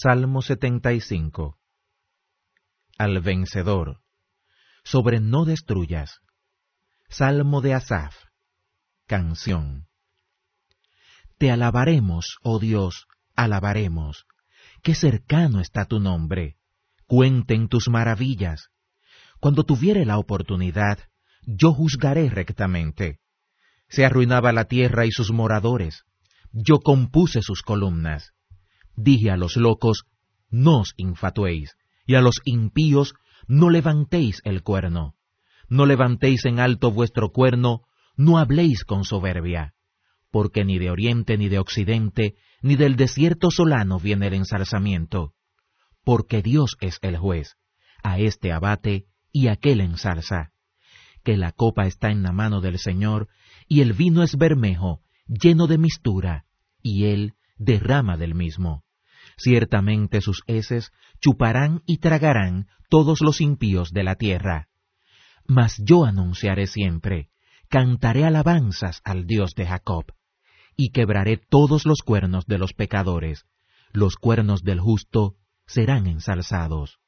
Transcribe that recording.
Salmo 75 Al vencedor, sobre no destruyas. Salmo de Asaf, canción. Te alabaremos, oh Dios, alabaremos. Qué cercano está tu nombre. Cuenten tus maravillas. Cuando tuviere la oportunidad, yo juzgaré rectamente. Se arruinaba la tierra y sus moradores. Yo compuse sus columnas. Dije a los locos, no os infatuéis, y a los impíos, no levantéis el cuerno. No levantéis en alto vuestro cuerno, no habléis con soberbia. Porque ni de oriente ni de occidente, ni del desierto solano viene el ensalzamiento. Porque Dios es el juez, a este abate y aquel ensalza. Que la copa está en la mano del Señor, y el vino es bermejo, lleno de mistura, y él derrama del mismo. Ciertamente sus heces chuparán y tragarán todos los impíos de la tierra. Mas yo anunciaré siempre, cantaré alabanzas al Dios de Jacob, y quebraré todos los cuernos de los pecadores, los cuernos del justo serán ensalzados.